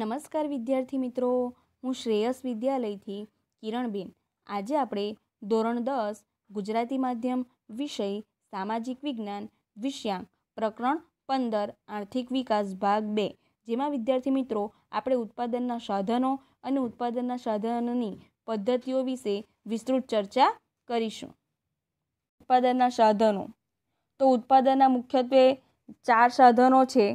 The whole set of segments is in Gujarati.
નમસ્કાર વિદ્યાર્થી મિત્રો હું શ્રેયસ વિદ્યાલયથી કિરણબેન આજે આપણે ધોરણ દસ ગુજરાતી માધ્યમ વિષય સામાજિક વિજ્ઞાન વિષયાંક પ્રકરણ પંદર આર્થિક વિકાસ ભાગ બે જેમાં વિદ્યાર્થી મિત્રો આપણે ઉત્પાદનના સાધનો અને ઉત્પાદનના સાધનોની પદ્ધતિઓ વિશે વિસ્તૃત ચર્ચા કરીશું ઉત્પાદનના સાધનો તો ઉત્પાદનના મુખ્યત્વે ચાર સાધનો છે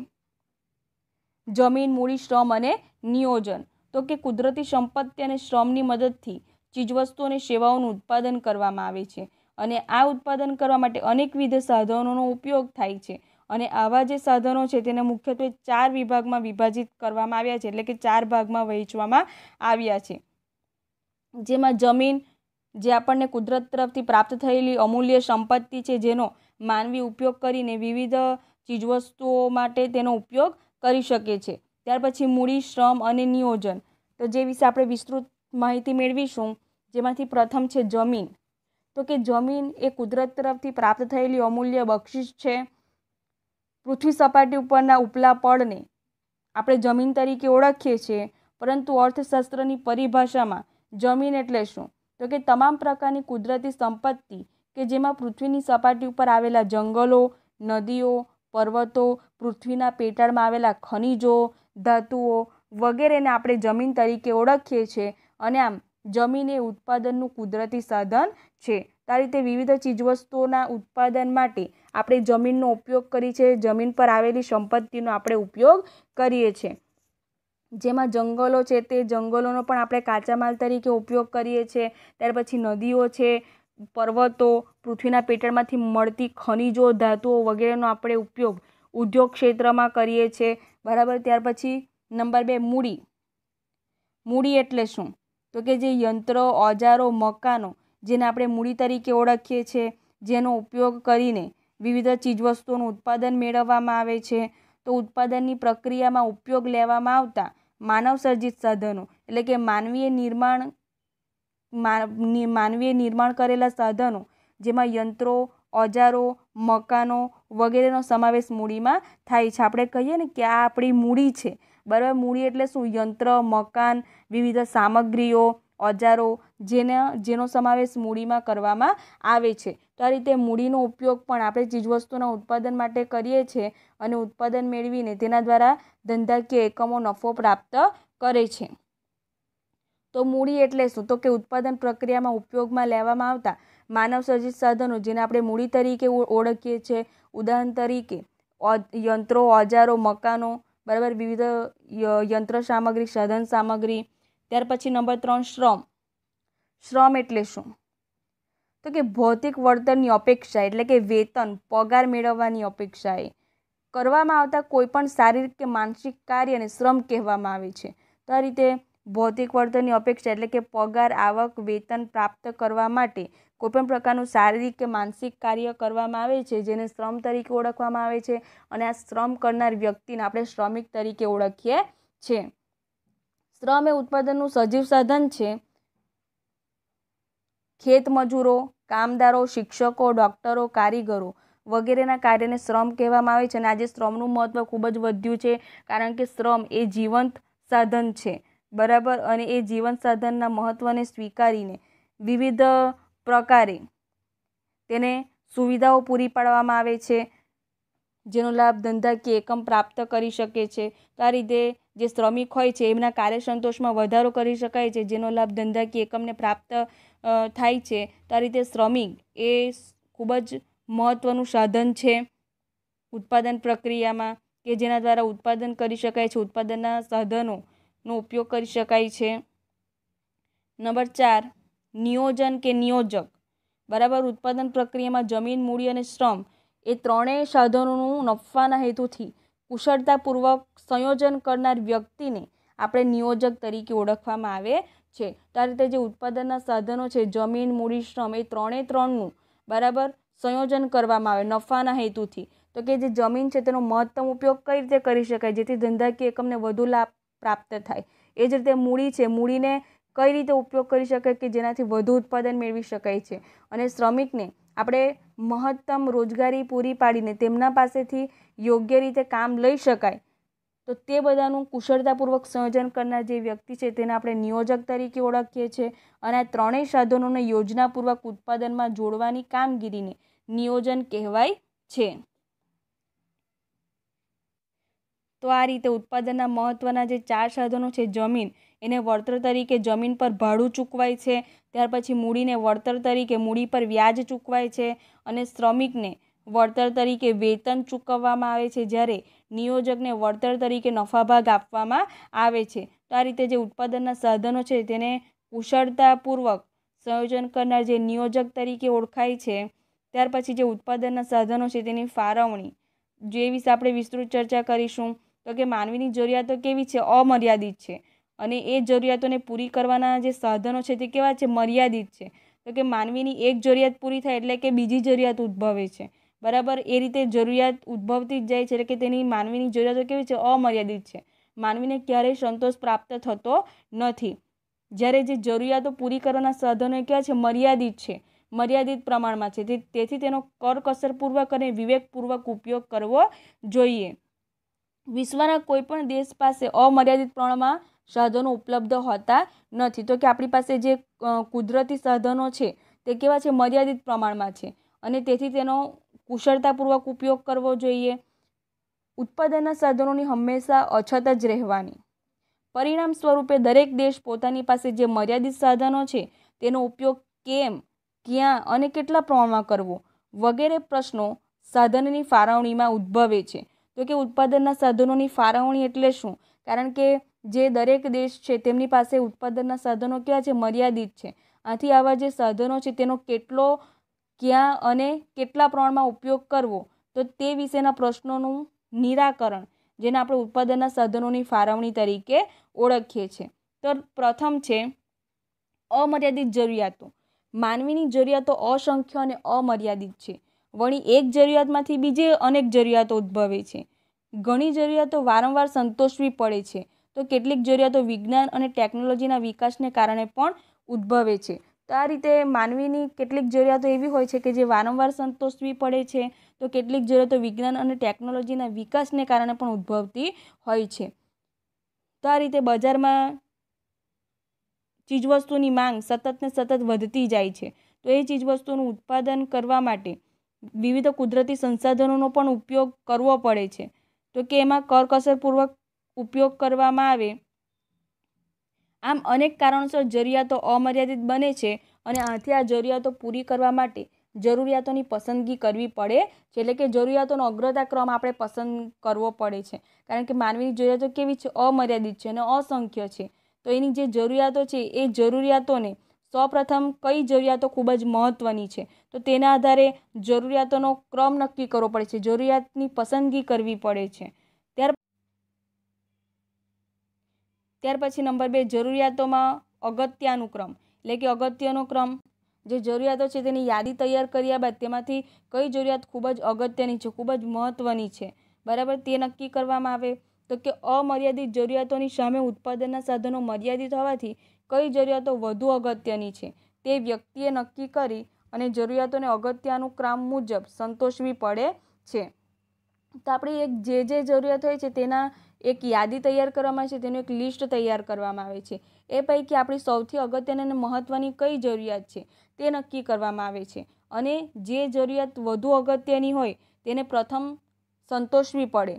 જમીન મૂડી શ્રમ અને નિયોજન તો કે કુદરતી સંપત્તિ અને શ્રમની મદદથી ચીજવસ્તુઓ અને સેવાઓનું ઉત્પાદન કરવામાં આવે છે અને આ ઉત્પાદન કરવા માટે અનેકવિધ સાધનોનો ઉપયોગ થાય છે અને આવા જે સાધનો છે તેને મુખ્યત્વે ચાર વિભાગમાં વિભાજિત કરવામાં આવ્યા છે એટલે કે ચાર ભાગમાં વહેંચવામાં આવ્યા છે જેમાં જમીન જે આપણને કુદરત તરફથી પ્રાપ્ત થયેલી અમૂલ્ય સંપત્તિ છે જેનો માનવી ઉપયોગ કરીને વિવિધ ચીજવસ્તુઓ માટે તેનો ઉપયોગ કરી શકે છે ત્યાર પછી મૂડી શ્રમ અને નિયોજન તો જે વિશે આપણે વિસ્તૃત માહિતી મેળવીશું જેમાંથી પ્રથમ છે જમીન તો કે જમીન એ કુદરત તરફથી પ્રાપ્ત થયેલી અમૂલ્ય બક્ષિશ છે પૃથ્વી સપાટી ઉપરના ઉપલા પળને આપણે જમીન તરીકે ઓળખીએ છીએ પરંતુ અર્થશાસ્ત્રની પરિભાષામાં જમીન એટલે શું તો કે તમામ પ્રકારની કુદરતી સંપત્તિ કે જેમાં પૃથ્વીની સપાટી ઉપર આવેલા જંગલો નદીઓ પર્વતો પૃથ્વીના પેટાળમાં આવેલા ખનિજો ધાતુઓ વગેરેને આપણે જમીન તરીકે ઓળખીએ છીએ અને આમ જમીન એ ઉત્પાદનનું કુદરતી સાધન છે તો આ રીતે વિવિધ ચીજવસ્તુઓના ઉત્પાદન માટે આપણે જમીનનો ઉપયોગ કરીએ છીએ જમીન પર આવેલી સંપત્તિનો આપણે ઉપયોગ કરીએ છીએ જેમાં જંગલો છે તે જંગલોનો પણ આપણે કાચા માલ તરીકે ઉપયોગ કરીએ છીએ ત્યાર પછી નદીઓ છે પર્વતો પૃથ્વીના પેટળમાંથી મળતી ખનિજો ધાતુઓ વગેરેનો આપણે ઉપયોગ ઉદ્યોગ ક્ષેત્રમાં કરીએ છીએ બરાબર ત્યાર પછી નંબર બે મૂડી મૂડી એટલે શું તો કે જે યંત્રો ઓજારો મકાનો જેને આપણે મૂડી તરીકે ઓળખીએ છીએ જેનો ઉપયોગ કરીને વિવિધ ચીજવસ્તુઓનું ઉત્પાદન મેળવવામાં આવે છે તો ઉત્પાદનની પ્રક્રિયામાં ઉપયોગ લેવામાં આવતા માનવસર્જિત સાધનો એટલે કે માનવીય નિર્માણ માનવીએ નિર્માણ કરેલા સાધનો જેમાં યંત્રો ઓજારો મકાનો વગેરેનો સમાવેશ મૂડીમાં થાય છે આપણે કહીએ ને કે આ આપણી મૂડી છે બરાબર મૂડી એટલે શું યંત્ર મકાન વિવિધ સામગ્રીઓ ઓજારો જેના જેનો સમાવેશ મૂડીમાં કરવામાં આવે છે તો આ રીતે મૂડીનો ઉપયોગ પણ આપણે ચીજવસ્તુના ઉત્પાદન માટે કરીએ છીએ અને ઉત્પાદન મેળવીને તેના દ્વારા ધંધાકીય એકમો નફો પ્રાપ્ત કરે છે તો મૂડી એટલે શું તો કે ઉત્પાદન પ્રક્રિયામાં ઉપયોગમાં લેવામાં આવતા માનવસર્જિત સાધનો જેને આપણે મૂડી તરીકે ઓળખીએ છીએ ઉદાહરણ તરીકે યંત્રો ઓજારો મકાનો બરાબર વિવિધ યંત્ર સામગ્રી સાધન સામગ્રી ત્યાર પછી નંબર ત્રણ શ્રમ શ્રમ એટલે શું તો કે ભૌતિક વળતરની અપેક્ષા એટલે કે વેતન પગાર મેળવવાની અપેક્ષાએ કરવામાં આવતા કોઈપણ શારીરિક કે માનસિક કાર્યને શ્રમ કહેવામાં આવે છે તો આ રીતે ભૌતિક વળતરની અપેક્ષા એટલે કે પગાર આવક વેતન પ્રાપ્ત કરવા માટે કોઈપણ પ્રકારનું શારીરિક કે માનસિક કાર્ય કરવામાં આવે છે જેને શ્રમ તરીકે ઓળખવામાં આવે છે અને આ શ્રમ કરનાર વ્યક્તિને આપણે શ્રમિક તરીકે ઓળખીએ છીએ શ્રમ એ ઉત્પાદનનું સજીવ સાધન છે ખેત મજૂરો કામદારો શિક્ષકો ડૉક્ટરો કારીગરો વગેરેના કાર્યને શ્રમ કહેવામાં આવે છે અને આજે શ્રમનું મહત્ત્વ ખૂબ જ વધ્યું છે કારણ કે શ્રમ એ જીવંત સાધન છે બરાબર અને એ જીવન સાધનના મહત્ત્વને સ્વીકારીને વિવિધ પ્રકારે તેને સુવિધાઓ પૂરી પાડવામાં આવે છે જેનો લાભ ધંધાકીય એકમ પ્રાપ્ત કરી શકે છે તો આ રીતે જે શ્રમિક હોય છે એમના કાર્ય સંતોષમાં વધારો કરી શકાય છે જેનો લાભ ધંધાકીય એકમને પ્રાપ્ત થાય છે તો આ રીતે શ્રમિક એ ખૂબ જ મહત્ત્વનું સાધન છે ઉત્પાદન પ્રક્રિયામાં કે જેના દ્વારા ઉત્પાદન કરી શકાય છે ઉત્પાદનના સાધનો નો ઉપયોગ કરી શકાય છે નંબર ચાર નિયોજન કે નિયોજક બરાબર ઉત્પાદન પ્રક્રિયામાં જમીન મૂડી અને શ્રમ એ ત્રણેય સાધનોનું નફાના હેતુથી કુશળતાપૂર્વક સંયોજન કરનાર વ્યક્તિને આપણે નિયોજક તરીકે ઓળખવામાં આવે છે તો આ રીતે જે ઉત્પાદનના સાધનો છે જમીન મૂડી શ્રમ એ ત્રણેય ત્રણનું બરાબર સંયોજન કરવામાં આવે નફાના હેતુથી તો કે જે જમીન છે તેનો મહત્તમ ઉપયોગ કઈ રીતે કરી શકાય જેથી ધંધાકીય એકમને વધુ લાભ પ્રાપ્ત થાય એ જ રીતે મૂડી છે મૂડીને કઈ રીતે ઉપયોગ કરી શકાય કે જેનાથી વધુ ઉત્પાદન મેળવી શકાય છે અને શ્રમિકને આપણે મહત્તમ રોજગારી પૂરી પાડીને તેમના પાસેથી યોગ્ય રીતે કામ લઈ શકાય તો તે બધાનું કુશળતાપૂર્વક સંયોજન કરનાર જે વ્યક્તિ છે તેને આપણે નિયોજક તરીકે ઓળખીએ છીએ અને આ ત્રણેય સાધનોને યોજનાપૂર્વક ઉત્પાદનમાં જોડવાની કામગીરીને નિયોજન કહેવાય છે તો આ રીતે ઉત્પાદનના મહત્ત્વના જે ચાર સાધનો છે જમીન એને વળતર તરીકે જમીન પર ભાડું ચૂકવાય છે ત્યાર પછી મૂડીને વળતર તરીકે મૂડી પર વ્યાજ ચૂકવાય છે અને શ્રમિકને વળતર તરીકે વેતન ચૂકવવામાં આવે છે જ્યારે નિયોજકને વળતર તરીકે નફાભાગ આપવામાં આવે છે તો આ રીતે જે ઉત્પાદનના સાધનો છે તેને કુશળતાપૂર્વક સંયોજન કરનાર જે નિયોજક તરીકે ઓળખાય છે ત્યાર પછી જે ઉત્પાદનના સાધનો છે તેની ફાળવણી જે વિશે આપણે વિસ્તૃત ચર્ચા કરીશું તો કે માનવીની જરૂરિયાતો કેવી છે અમર્યાદિત છે અને એ જરૂરિયાતોને પૂરી કરવાના જે સાધનો છે તે કેવા છે મર્યાદિત છે તો કે માનવીની એક જરૂરિયાત પૂરી થાય એટલે કે બીજી જરૂરિયાત ઉદ્ભવે છે બરાબર એ રીતે જરૂરિયાત ઉદ્ભવતી જ જાય છે એટલે કે તેની માનવીની જરૂરિયાતો કેવી છે અમર્યાદિત છે માનવીને ક્યારેય સંતોષ પ્રાપ્ત થતો નથી જ્યારે જે જરૂરિયાતો પૂરી કરવાના સાધનો કેવા છે મર્યાદિત છે મર્યાદિત પ્રમાણમાં છે તેથી તેનો કરકસરપૂર્વક અને વિવેકપૂર્વક ઉપયોગ કરવો જોઈએ વિશ્વના કોઈપણ દેશ પાસે અમર્યાદિત પ્રમાણમાં સાધનો ઉપલબ્ધ હોતા નથી તો કે આપણી પાસે જે કુદરતી સાધનો છે તે કેવા છે મર્યાદિત પ્રમાણમાં છે અને તેથી તેનો કુશળતાપૂર્વક ઉપયોગ કરવો જોઈએ ઉત્પાદનના સાધનોની હંમેશા અછત જ રહેવાની પરિણામ સ્વરૂપે દરેક દેશ પોતાની પાસે જે મર્યાદિત સાધનો છે તેનો ઉપયોગ કેમ ક્યાં અને કેટલા પ્રમાણમાં કરવો વગેરે પ્રશ્નો સાધનની ફાળવણીમાં ઉદ્ભવે છે તો કે ઉત્પાદનના સાધનોની ફાળવણી એટલે શું કારણ કે જે દરેક દેશ છે તેમની પાસે ઉત્પાદનના સાધનો કેવા છે મર્યાદિત છે આથી આવા જે સાધનો છે તેનો કેટલો ક્યાં અને કેટલા પ્રમાણમાં ઉપયોગ કરવો તો તે વિશેના પ્રશ્નોનું નિરાકરણ જેને આપણે ઉત્પાદનના સાધનોની ફાળવણી તરીકે ઓળખીએ છીએ તો પ્રથમ છે અમર્યાદિત જરૂરિયાતો માનવીની જરૂરિયાતો અસંખ્ય અને અમર્યાદિત છે વળી એક જરૂરિયાતમાંથી બીજે અનેક જરૂરિયાતો ઉદ્ભવે છે ઘણી જરૂરિયાતો વારંવાર સંતોષવી પડે છે તો કેટલીક જરૂરિયાતો વિજ્ઞાન અને ટેકનોલોજીના વિકાસને કારણે પણ ઉદ્ભવે છે તો આ રીતે માનવીની કેટલીક જરૂરિયાતો એવી હોય છે કે જે વારંવાર સંતોષવી પડે છે તો કેટલીક જરૂરિયાતો વિજ્ઞાન અને ટેકનોલોજીના વિકાસને કારણે પણ ઉદ્ભવતી હોય છે તો આ રીતે બજારમાં ચીજવસ્તુની માંગ સતત ને સતત વધતી જાય છે તો એ ચીજવસ્તુનું ઉત્પાદન કરવા માટે વિવિધ કુદરતી સંસાધનોનો પણ ઉપયોગ કરવો પડે છે તો કે એમાં કરકસરપૂર્વક ઉપયોગ કરવામાં આવે આમ અનેક કારણોસર જરૂરિયાતો અમર્યાદિત બને છે અને આથી આ જરૂરિયાતો પૂરી કરવા માટે જરૂરિયાતોની પસંદગી કરવી પડે છે એટલે કે જરૂરિયાતોનો અગ્રતા ક્રમ આપણે પસંદ કરવો પડે છે કારણ કે માનવીની જરૂરિયાતો કેવી છે અમર્યાદિત છે અને અસંખ્ય છે તો એની જે જરૂરિયાતો છે એ જરૂરિયાતોને સૌપ્રથમ કઈ જરૂરિયાતો ખૂબ જ મહત્ત્વની છે તો તેના આધારે જરૂરિયાતોનો ક્રમ નક્કી કરવો પડે છે જરૂરિયાતની પસંદગી કરવી પડે છે ત્યાર ત્યાર પછી નંબર બે જરૂરિયાતોમાં અગત્યાનું ક્રમ એટલે કે અગત્યનો ક્રમ જે જરૂરિયાતો છે તેની યાદી તૈયાર કર્યા બાદ તેમાંથી કઈ જરૂરિયાત ખૂબ જ અગત્યની છે ખૂબ જ મહત્ત્વની છે બરાબર તે નક્કી કરવામાં આવે તો કે અમર્યાદિત જરૂરિયાતોની સામે ઉત્પાદનના સાધનો મર્યાદિત હોવાથી કઈ જરૂરિયાતો વધુ અગત્યની છે તે વ્યક્તિએ નક્કી કરી અને જરૂરિયાતોને અગત્યનું ક્રમ મુજબ સંતોષવી પડે છે તો આપણી એક જે જે જરૂરિયાત હોય છે તેના એક યાદી તૈયાર કરવામાં આવે છે તેનું એક લિસ્ટ તૈયાર કરવામાં આવે છે એ પૈકી આપણી સૌથી અગત્યની અને મહત્ત્વની કઈ જરૂરિયાત છે તે નક્કી કરવામાં આવે છે અને જે જરૂરિયાત વધુ અગત્યની હોય તેને પ્રથમ સંતોષવી પડે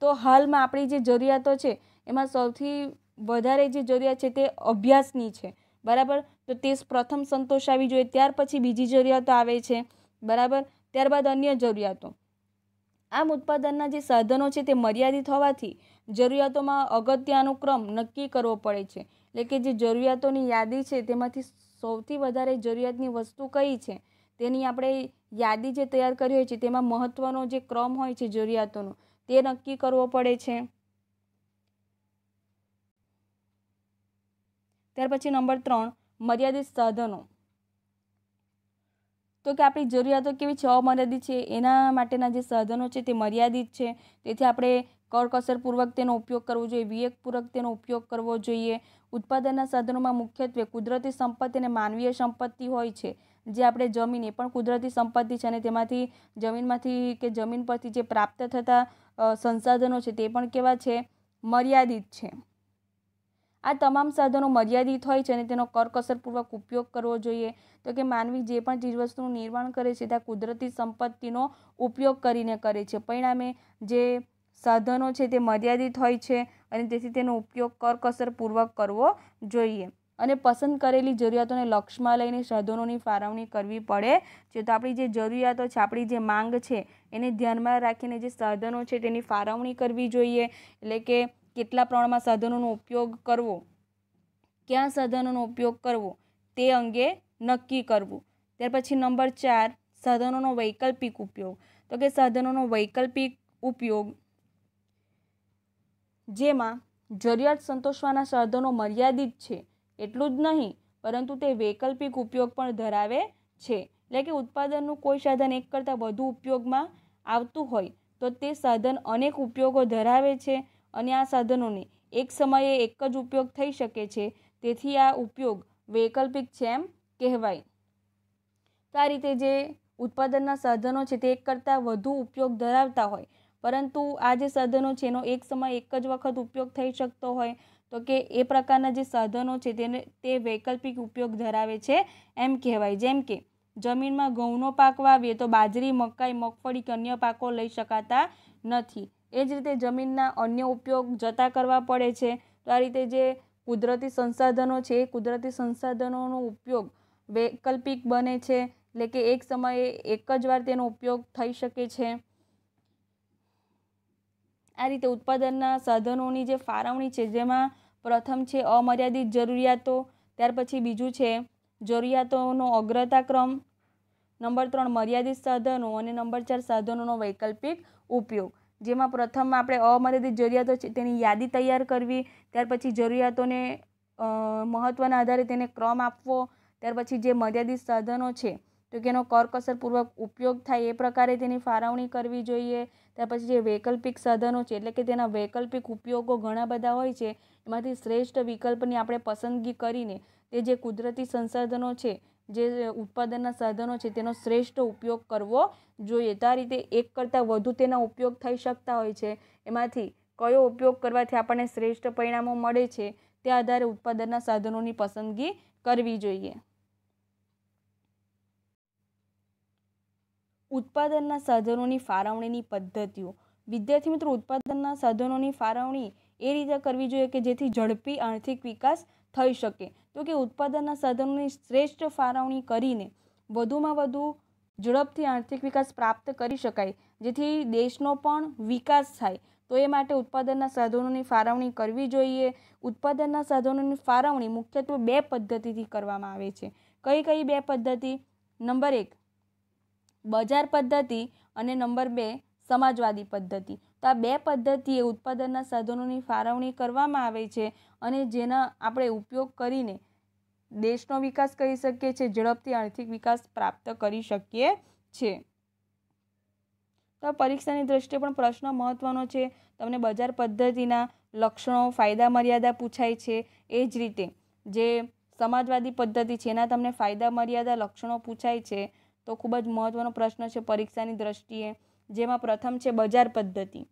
તો હાલમાં આપણી જે જરૂરિયાતો છે એમાં સૌથી વધારે જે જરૂરિયાત છે તે અભ્યાસની છે બરાબર તો તે પ્રથમ સંતોષ સંતોષાવી જોઈએ ત્યાર પછી બીજી જરૂરિયાતો આવે છે બરાબર ત્યારબાદ અન્ય જરૂરિયાતો આમ ઉત્પાદનના જે સાધનો છે તે મર્યાદિત હોવાથી જરૂરિયાતોમાં અગત્યનો ક્રમ નક્કી કરવો પડે છે એટલે કે જે જરૂરિયાતોની યાદી છે તેમાંથી સૌથી વધારે જરૂરિયાતની વસ્તુ કઈ છે તેની આપણે યાદી જે તૈયાર કરી હોય છે તેમાં મહત્ત્વનો જે ક્રમ હોય છે જરૂરિયાતોનો તે નક્કી કરવો પડે છે ત્યાર પછી નંબર ત્રણ મર્યાદિત સાધનો તો કે આપણી જરૂરિયાતો કેવી છે અમર્યાદિત છે એના માટેના જે સાધનો છે તે મર્યાદિત છે તેથી આપણે કરકસરપૂર્વક તેનો ઉપયોગ કરવો જોઈએ વિવેકપૂર્વક તેનો ઉપયોગ કરવો જોઈએ ઉત્પાદનના સાધનોમાં મુખ્યત્વે કુદરતી સંપત્તિ અને માનવીય સંપત્તિ હોય છે જે આપણે જમીન એ પણ કુદરતી સંપત્તિ છે અને તેમાંથી જમીનમાંથી કે જમીન પરથી જે પ્રાપ્ત થતા સંસાધનો છે તે પણ કેવા છે મર્યાદિત છે આ તમામ સાધનો મર્યાદિત હોય છે અને તેનો કરકસરપૂર્વક ઉપયોગ કરવો જોઈએ તો કે માનવી જે પણ ચીજવસ્તુનું નિર્માણ કરે છે તે કુદરતી સંપત્તિનો ઉપયોગ કરીને કરે છે પરિણામે જે સાધનો છે તે મર્યાદિત હોય છે અને તેથી તેનો ઉપયોગ કરકસરપૂર્વક કરવો જોઈએ અને પસંદ કરેલી જરૂરિયાતોને લક્ષમાં લઈને સાધનોની ફાળવણી કરવી પડે છે તો આપણી જે જરૂરિયાતો છે આપણી જે માંગ છે એને ધ્યાનમાં રાખીને જે સાધનો છે તેની ફાળવણી કરવી જોઈએ એટલે કે કેટલા પ્રમાણમાં સાધનોનો ઉપયોગ કરવો કયા સાધનોનો ઉપયોગ કરવો તે અંગે નક્કી કરવું ત્યાર પછી નંબર ચાર સાધનોનો વૈકલ્પિક ઉપયોગ તો કે સાધનોનો વૈકલ્પિક ઉપયોગ જેમાં જરૂરિયાત સંતોષવાના સાધનો મર્યાદિત છે એટલું જ નહીં પરંતુ તે વૈકલ્પિક ઉપયોગ પણ ધરાવે છે એટલે કે ઉત્પાદનનું કોઈ સાધન એક કરતાં વધુ ઉપયોગમાં આવતું હોય તો તે સાધન અનેક ઉપયોગો ધરાવે છે અને આ સાધનોને એક સમયે એક જ ઉપયોગ થઈ શકે છે તેથી આ ઉપયોગ વૈકલ્પિક છે એમ કહેવાય તો આ રીતે જે ઉત્પાદનના સાધનો છે તે એક કરતાં વધુ ઉપયોગ ધરાવતા હોય પરંતુ આ જે સાધનો છે એનો એક સમય એક જ વખત ઉપયોગ થઈ શકતો હોય તો કે એ પ્રકારના જે સાધનો છે તેને તે વૈકલ્પિક ઉપયોગ ધરાવે છે એમ કહેવાય જેમ કે જમીનમાં ઘઉંનો પાક વાવીએ તો બાજરી મકાઈ મગફળી કે અન્ય પાકો લઈ શકાતા નથી એ જ રીતે જમીનના અન્ય ઉપયોગ જતા કરવા પડે છે તો આ રીતે જે કુદરતી સંસાધનો છે એ કુદરતી સંસાધનોનો ઉપયોગ વૈકલ્પિક બને છે એટલે કે એક સમયે એક જ વાર તેનો ઉપયોગ થઈ શકે છે આ રીતે ઉત્પાદનના સાધનોની જે ફાળવણી છે જેમાં પ્રથમ છે અમર્યાદિત જરૂરિયાતો ત્યાર પછી બીજું છે જરૂરિયાતોનો અગ્રતાક્રમ નંબર ત્રણ મર્યાદિત સાધનો અને નંબર ચાર સાધનોનો વૈકલ્પિક ઉપયોગ જેમાં પ્રથમ આપણે અમર્યાદિત જરૂરિયાતો છે તેની યાદી તૈયાર કરવી ત્યાર પછી જરૂરિયાતોને મહત્ત્વના આધારે તેને ક્રમ આપવો ત્યાર પછી જે મર્યાદિત સાધનો છે તો તેનો કરકસરપૂર્વક ઉપયોગ થાય એ પ્રકારે તેની ફાળવણી કરવી જોઈએ ત્યાર પછી જે વૈકલ્પિક સાધનો છે એટલે કે તેના વૈકલ્પિક ઉપયોગો ઘણા બધા હોય છે એમાંથી શ્રેષ્ઠ વિકલ્પની આપણે પસંદગી કરીને તે જે કુદરતી સંસાધનો છે જે ઉત્પાદનના સાધનો છે તેનો શ્રેષ્ઠ ઉપયોગ કરવો જોઈએ તો આ રીતે એક કરતાં વધુ તેના ઉપયોગ થઈ શકતા હોય છે એમાંથી કયો ઉપયોગ કરવાથી આપણને શ્રેષ્ઠ પરિણામો મળે છે તે આધારે ઉત્પાદનના સાધનોની પસંદગી કરવી જોઈએ ઉત્પાદનના સાધનોની ફાળવણીની પદ્ધતિઓ વિદ્યાર્થી મિત્રો ઉત્પાદનના સાધનોની ફાળવણી એ રીતે કરવી જોઈએ કે જેથી ઝડપી આર્થિક વિકાસ થઈ શકે તો કે ઉત્પાદનના સાધનોની શ્રેષ્ઠ ફાળવણી કરીને વધુમાં વધુ ઝડપથી આર્થિક વિકાસ પ્રાપ્ત કરી શકાય જેથી દેશનો પણ વિકાસ થાય તો એ માટે ઉત્પાદનના સાધનોની ફાળવણી કરવી જોઈએ ઉત્પાદનના સાધનોની ફાળવણી મુખ્યત્વે બે પદ્ધતિથી કરવામાં આવે છે કઈ કઈ બે પદ્ધતિ નંબર એક બજાર પદ્ધતિ અને નંબર બે સમાજવાદી પદ્ધતિ તો આ બે પદ્ધતિએ ઉત્પાદનના સાધનોની ફાળવણી કરવામાં આવે છે અને જેના આપણે ઉપયોગ કરીને દેશનો વિકાસ કરી શકીએ છીએ ઝડપથી આર્થિક વિકાસ પ્રાપ્ત કરી શકીએ છીએ તો પરીક્ષાની દ્રષ્ટિએ પણ પ્રશ્ન મહત્ત્વનો છે તમને બજાર પદ્ધતિના લક્ષણો ફાયદા મર્યાદા પૂછાય છે એ જ રીતે જે સમાજવાદી પદ્ધતિ છે એના તમને ફાયદા મર્યાદા લક્ષણો પૂછાય છે તો ખૂબ જ મહત્ત્વનો પ્રશ્ન છે પરીક્ષાની દ્રષ્ટિએ જેમાં પ્રથમ છે બજાર પદ્ધતિ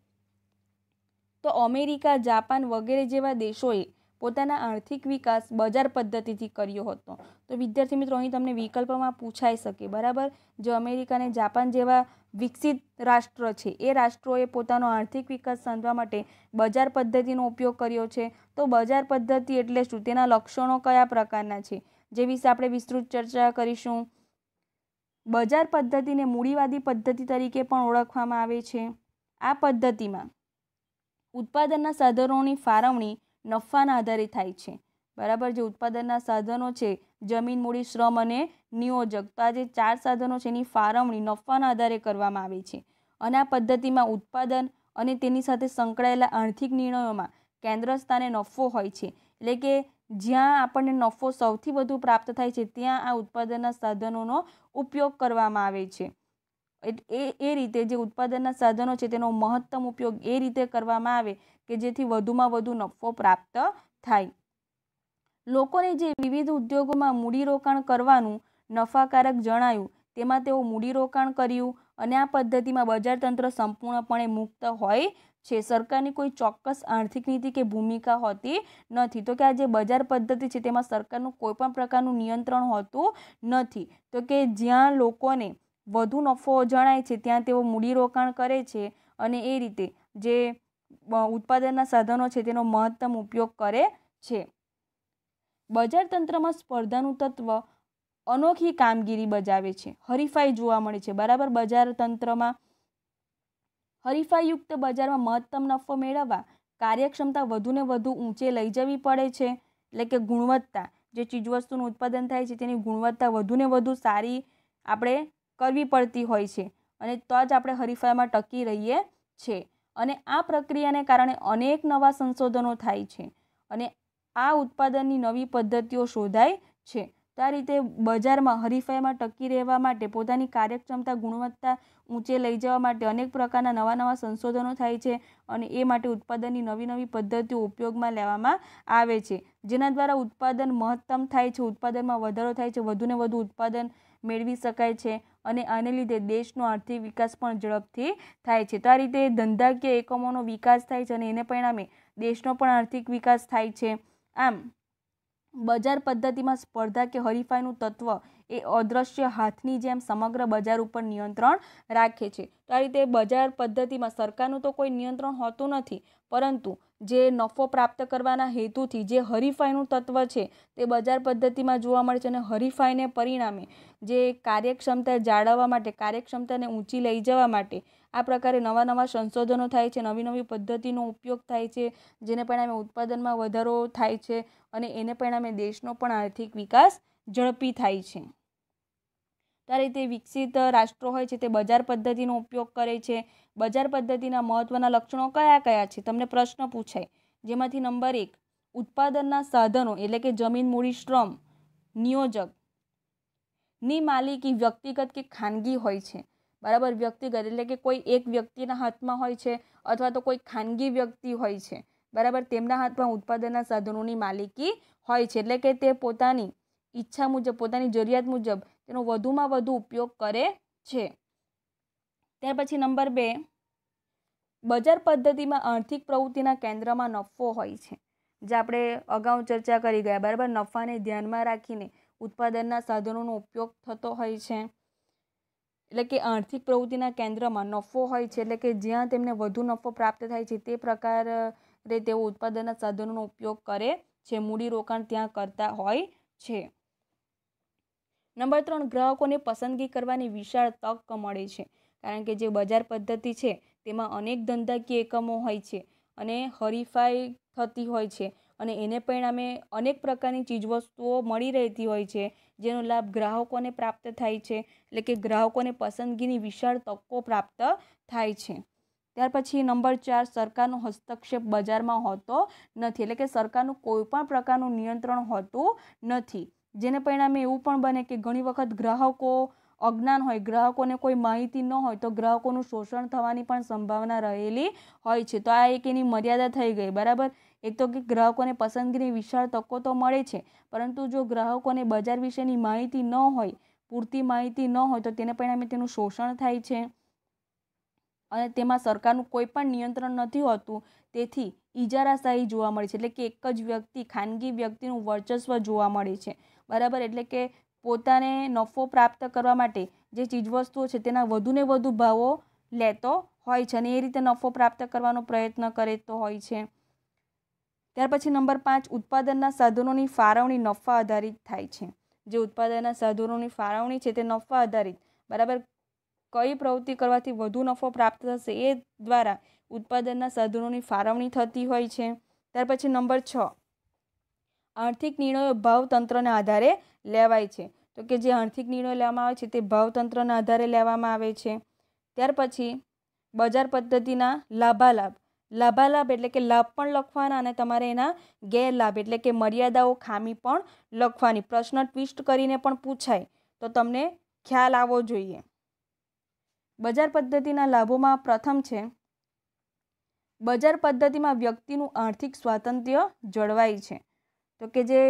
તો અમેરિકા જાપાન વગેરે જેવા દેશોએ પોતાના આર્થિક વિકાસ બજાર પદ્ધતિથી કર્યો હતો તો વિદ્યાર્થી મિત્રો અહીં તમને વિકલ્પમાં પૂછાઈ શકે બરાબર જો અમેરિકા અને જાપાન જેવા વિકસિત રાષ્ટ્ર છે એ રાષ્ટ્રોએ પોતાનો આર્થિક વિકાસ સાંધવા માટે બજાર પદ્ધતિનો ઉપયોગ કર્યો છે તો બજાર પદ્ધતિ એટલે શું તેના લક્ષણો કયા પ્રકારના છે જે વિશે આપણે વિસ્તૃત ચર્ચા કરીશું બજાર પદ્ધતિને મૂડીવાદી પદ્ધતિ તરીકે પણ ઓળખવામાં આવે છે આ પદ્ધતિમાં ઉત્પાદનના સાધનોની ફાળવણી નફાના આધારે થાય છે બરાબર જે ઉત્પાદનના સાધનો છે જમીન મૂડી શ્રમ અને નિયોજક તો આ જે ચાર સાધનો છે એની ફાળવણી નફાના આધારે કરવામાં આવે છે અને આ પદ્ધતિમાં ઉત્પાદન અને તેની સાથે સંકળાયેલા આર્થિક નિર્ણયોમાં કેન્દ્ર સ્થાને નફો હોય છે એટલે કે જ્યાં આપણને નફો સૌથી વધુ પ્રાપ્ત થાય છે ત્યાં આ ઉત્પાદનના સાધનોનો ઉપયોગ કરવામાં આવે છે એ એ રીતે જે ઉત્પાદનના સાધનો છે તેનો મહત્તમ ઉપયોગ એ રીતે કરવામાં આવે કે જેથી વધુમાં વધુ નફો પ્રાપ્ત થાય લોકોને જે વિવિધ ઉદ્યોગોમાં મૂડીરોકાણ કરવાનું નફાકારક જણાયું તેમાં તેઓ મૂડીરોકાણ કર્યું અને આ પદ્ધતિમાં બજારતંત્ર સંપૂર્ણપણે મુક્ત હોય છે સરકારની કોઈ ચોક્કસ આર્થિક નીતિ કે ભૂમિકા હોતી નથી તો કે આ જે બજાર પદ્ધતિ છે તેમાં સરકારનું કોઈ પણ પ્રકારનું નિયંત્રણ હોતું નથી તો કે જ્યાં લોકોને વધુ નફો જણાય છે ત્યાં તેઓ મૂડીરોકાણ કરે છે અને એ રીતે જે ઉત્પાદનના સાધનો છે તેનો મહત્તમ ઉપયોગ કરે છે બજાર તંત્રમાં સ્પર્ધાનું તત્વ અનોખી કામગીરી બજાવે છે હરીફાઈ જોવા મળે છે બરાબર બજાર તંત્રમાં હરીફાયુક્ત બજારમાં મહત્તમ નફો મેળવવા કાર્યક્ષમતા વધુને વધુ ઊંચે લઈ જવી પડે છે એટલે કે ગુણવત્તા જે ચીજવસ્તુનું ઉત્પાદન થાય છે તેની ગુણવત્તા વધુને વધુ સારી આપણે કરવી પડતી હોય છે અને તો જ આપણે હરીફાઈમાં ટકી રહીએ છીએ અને આ પ્રક્રિયાને કારણે અનેક નવા સંશોધનો થાય છે અને આ ઉત્પાદનની નવી પદ્ધતિઓ શોધાય છે તો આ રીતે બજારમાં હરીફાઈમાં ટકી રહેવા માટે પોતાની કાર્યક્ષમતા ગુણવત્તા ઊંચે લઈ જવા માટે અનેક પ્રકારના નવા નવા સંશોધનો થાય છે અને એ માટે ઉત્પાદનની નવી નવી પદ્ધતિઓ ઉપયોગમાં લેવામાં આવે છે જેના દ્વારા ઉત્પાદન મહત્તમ થાય છે ઉત્પાદનમાં વધારો થાય છે વધુને વધુ ઉત્પાદન મેળવી શકાય છે અને આને લીધે દેશનો આર્થિક વિકાસ પણ ઝડપથી થાય છે તો આ રીતે ધંધાકીય એકમોનો વિકાસ થાય છે અને એને પરિણામે દેશનો પણ આર્થિક વિકાસ થાય છે આમ બજાર પદ્ધતિમાં સ્પર્ધા કે હરીફાઈનું તત્વ એ અદ્રશ્ય હાથની જેમ સમગ્ર બજાર ઉપર નિયંત્રણ રાખે છે તો આ રીતે બજાર પદ્ધતિમાં સરકારનું તો કોઈ નિયંત્રણ હોતું નથી પરંતુ જે નફો પ્રાપ્ત કરવાના હેતુથી જે હરીફાઈનું તત્વ છે તે બજાર પદ્ધતિમાં જોવા મળે છે અને હરીફાઈને પરિણામે જે કાર્યક્ષમતા જાળવવા માટે કાર્યક્ષમતાને ઊંચી લઈ જવા માટે આ પ્રકારે નવા નવા સંશોધનો થાય છે નવી નવી પદ્ધતિનો ઉપયોગ થાય છે જેને પરિણામે ઉત્પાદનમાં વધારો થાય છે અને એને પરિણામે દેશનો પણ આર્થિક વિકાસ ઝડપી થાય છે ત્યારે તે વિકસિત રાષ્ટ્રો હોય છે તે બજાર પદ્ધતિનો ઉપયોગ કરે છે બજાર પદ્ધતિના મહત્ત્વના લક્ષણો કયા કયા છે તમને પ્રશ્ન પૂછાય જેમાંથી નંબર એક ઉત્પાદનના સાધનો એટલે કે જમીન મૂડી શ્રમ નિયોજક ની માલિકી વ્યક્તિગત કે ખાનગી હોય છે બરાબર વ્યક્તિગત એટલે કે કોઈ એક વ્યક્તિના હાથમાં હોય છે અથવા તો કોઈ ખાનગી વ્યક્તિ હોય છે બરાબર તેમના હાથમાં ઉત્પાદનના સાધનોની માલિકી હોય છે એટલે કે તે પોતાની ઈચ્છા મુજબ પોતાની જરૂરિયાત મુજબ તેનો વધુમાં વધુ ઉપયોગ કરે છે ત્યાર પછી નંબર બે બજાર પદ્ધતિમાં આર્થિક પ્રવૃત્તિના કેન્દ્રમાં નફો હોય છે જે આપણે અગાઉ ચર્ચા કરી ગયા બરાબર નફાને ધ્યાનમાં રાખીને ઉત્પાદનના સાધનોનો ઉપયોગ થતો હોય છે એટલે કે આર્થિક પ્રવૃત્તિના કેન્દ્રમાં નફો હોય છે એટલે કે જ્યાં તેમને વધુ નફો પ્રાપ્ત થાય છે તે પ્રકારે તેઓ ઉત્પાદનના સાધનોનો ઉપયોગ કરે છે મૂડીરોકાણ ત્યાં કરતા હોય છે નંબર ત્રણ ગ્રાહકોને પસંદગી કરવાની વિશાળ તક મળે છે કારણ કે જે બજાર પદ્ધતિ છે તેમાં અનેક ધંધાકીય એકમો હોય છે અને હરીફાઈ થતી હોય છે અને એને પરિણામે અનેક પ્રકારની ચીજવસ્તુઓ મળી રહેતી હોય છે જેનો લાભ ગ્રાહકોને પ્રાપ્ત થાય છે એટલે કે ગ્રાહકોને પસંદગીની વિશાળ તકો પ્રાપ્ત થાય છે ત્યાર પછી નંબર ચાર સરકારનો હસ્તક્ષેપ બજારમાં હોતો નથી એટલે કે સરકારનું કોઈ પણ પ્રકારનું નિયંત્રણ હોતું નથી જેને પરિણામે એવું પણ બને કે ઘણી વખત ગ્રાહકો અજ્ઞાન હોય ગ્રાહકોને કોઈ માહિતી ન હોય તો ગ્રાહકોનું શોષણ થવાની પણ સંભાવના રહેલી હોય છે તો આ એક એની મર્યાદા થઈ ગઈ બરાબર એક તો કે ગ્રાહકોને પસંદગીની વિશાળ તકો તો મળે છે પરંતુ જો ગ્રાહકોને બજાર વિશેની માહિતી ન હોય પૂરતી માહિતી ન હોય તો તેને પરિણામે તેનું શોષણ થાય છે અને તેમાં સરકારનું કોઈ પણ નિયંત્રણ નથી હોતું તેથી ઇજારાશાહી જોવા મળે છે એટલે કે એક જ વ્યક્તિ ખાનગી વ્યક્તિનું વર્ચસ્વ જોવા મળે છે બરાબર એટલે કે પોતાને નફો પ્રાપ્ત કરવા માટે જે ચીજવસ્તુઓ છે તેના વધુને વધુ ભાવો લેતો હોય છે અને એ રીતે નફો પ્રાપ્ત કરવાનો પ્રયત્ન કરે તો હોય છે ત્યાર પછી નંબર પાંચ ઉત્પાદનના સાધનોની ફાળવણી નફા આધારિત થાય છે જે ઉત્પાદનના સાધનોની ફાળવણી છે તે નફા આધારિત બરાબર કઈ પ્રવૃત્તિ કરવાથી વધુ નફો પ્રાપ્ત થશે એ દ્વારા ઉત્પાદનના સાધનોની ફાળવણી થતી હોય છે ત્યાર પછી નંબર છ આર્થિક નિર્ણયો ભાવતંત્રના આધારે લેવાય છે તો કે જે આર્થિક નિર્ણયો લેવામાં આવે છે તે ભાવતંત્રના આધારે લેવામાં આવે છે ત્યાર પછી બજાર પદ્ધતિના લાભાલાભ લાભાલાભ એટલે કે લાભ પણ લખવાના અને તમારે એના ગેરલાભ એટલે કે મર્યાદાઓ ખામી પણ લખવાની પ્રશ્ન ટ્વિસ્ટ કરીને પણ પૂછાય તો તમને ખ્યાલ આવવો જોઈએ બજાર પદ્ધતિના લાભોમાં પ્રથમ છે બજાર પદ્ધતિમાં વ્યક્તિનું આર્થિક સ્વાતંત્ર્ય જળવાય છે તો કે જે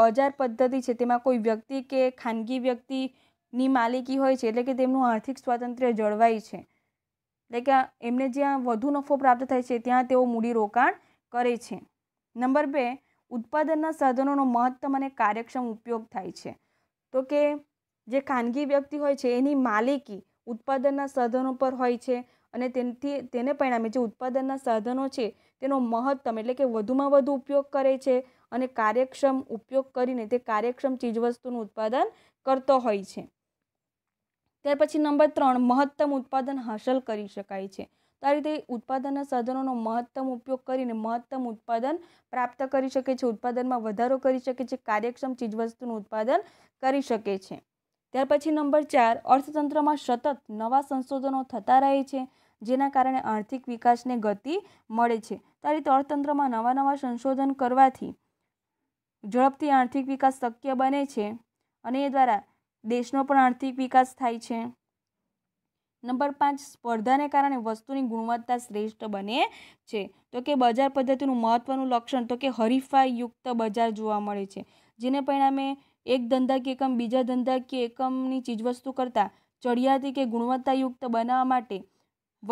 બજાર પદ્ધતિ છે તેમાં કોઈ વ્યક્તિ કે ખાનગી વ્યક્તિની માલિકી હોય છે એટલે કે તેમનું આર્થિક સ્વાતંત્ર્ય જળવાય છે એટલે કે એમને જ્યાં વધુ નફો પ્રાપ્ત થાય છે ત્યાં તેઓ મૂડીરોકાણ કરે છે નંબર બે ઉત્પાદનના સાધનોનો મહત્તમ અને કાર્યક્ષમ ઉપયોગ થાય છે તો કે જે ખાનગી વ્યક્તિ હોય છે એની માલિકી ઉત્પાદનના સાધનો પર હોય છે અને તેનાથી તેને પરિણામે જે ઉત્પાદનના સાધનો છે તેનો મહત્તમ એટલે કે વધુમાં વધુ ઉપયોગ કરે છે અને કાર્યક્ષમ ઉપયોગ કરીને તે કાર્યક્ષમ ચીજવસ્તુનું ઉત્પાદન કરતો હોય છે ત્યાર પછી નંબર ત્રણ મહત્તમ ઉત્પાદન હાંસલ કરી શકાય છે તો આ રીતે ઉત્પાદનના સાધનોનો મહત્તમ ઉપયોગ કરીને મહત્તમ ઉત્પાદન પ્રાપ્ત કરી શકે છે ઉત્પાદનમાં વધારો કરી શકે છે કાર્યક્ષમ ચીજવસ્તુનું ઉત્પાદન કરી શકે છે ત્યાર પછી નંબર ચાર અર્થતંત્રમાં સતત નવા સંશોધનો થતા રહે છે જેના કારણે આર્થિક વિકાસને ગતિ મળે છે તો રીતે અર્થતંત્રમાં નવા નવા સંશોધન કરવાથી ઝડપથી આર્થિક વિકાસ શક્ય બને છે અને એ દ્વારા દેશનો પણ આર્થિક વિકાસ થાય છે નંબર પાંચ સ્પર્ધાને કારણે વસ્તુની ગુણવત્તા શ્રેષ્ઠ બને છે તો કે બજાર પદ્ધતિનું મહત્ત્વનું લક્ષણ તો કે હરીફાયુક્ત બજાર જોવા મળે છે જેને પરિણામે એક ધંધા કે એકમ બીજા ધંધા કે એકમની ચીજવસ્તુ કરતાં ચડિયાતી કે ગુણવત્તાયુક્ત બનાવવા માટે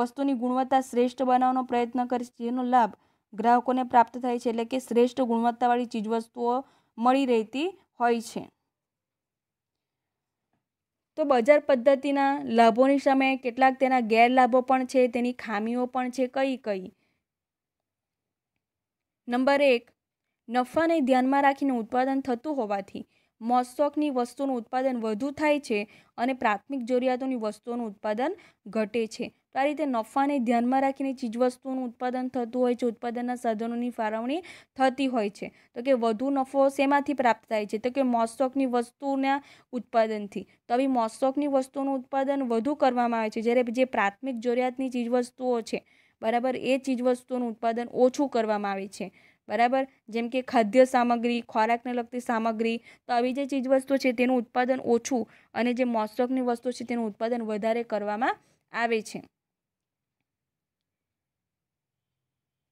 વસ્તુની ગુણવત્તા શ્રેષ્ઠ બનાવવાનો પ્રયત્ન કરીશ જેનો લાભ ગ્રાહકોને પ્રાપ્ત થાય છે એટલે કે શ્રેષ્ઠ ગુણવત્તાવાળી ચીજવસ્તુઓ મળી રહેતી હોય છે તો બજાર પદ્ધતિના લાભોની સામે કેટલાક તેના ગેરલાભો પણ છે તેની ખામીઓ પણ છે કઈ કઈ નંબર એક નફાને ધ્યાનમાં રાખીને ઉત્પાદન થતું હોવાથી મોજશોખની વસ્તુનું ઉત્પાદન વધુ થાય છે અને પ્રાથમિક જરૂરિયાતોની વસ્તુઓનું ઉત્પાદન ઘટે છે તો આ રીતે નફાને ધ્યાનમાં રાખીને ચીજવસ્તુઓનું ઉત્પાદન થતું હોય છે ઉત્પાદનના સાધનોની ફાળવણી થતી હોય છે તો કે વધુ નફો શેમાંથી પ્રાપ્ત થાય છે તો કે મોસ્ટોકની વસ્તુના ઉત્પાદનથી તો આવી મોસોકની વસ્તુઓનું ઉત્પાદન વધુ કરવામાં આવે છે જ્યારે જે પ્રાથમિક જરૂરિયાતની ચીજવસ્તુઓ છે બરાબર એ ચીજવસ્તુઓનું ઉત્પાદન ઓછું કરવામાં આવે છે બરાબર જેમ કે ખાદ્ય સામગ્રી ખોરાકને લગતી સામગ્રી તો આવી જે ચીજવસ્તુઓ છે તેનું ઉત્પાદન ઓછું અને જે મોસકની વસ્તુ છે તેનું ઉત્પાદન વધારે કરવામાં આવે છે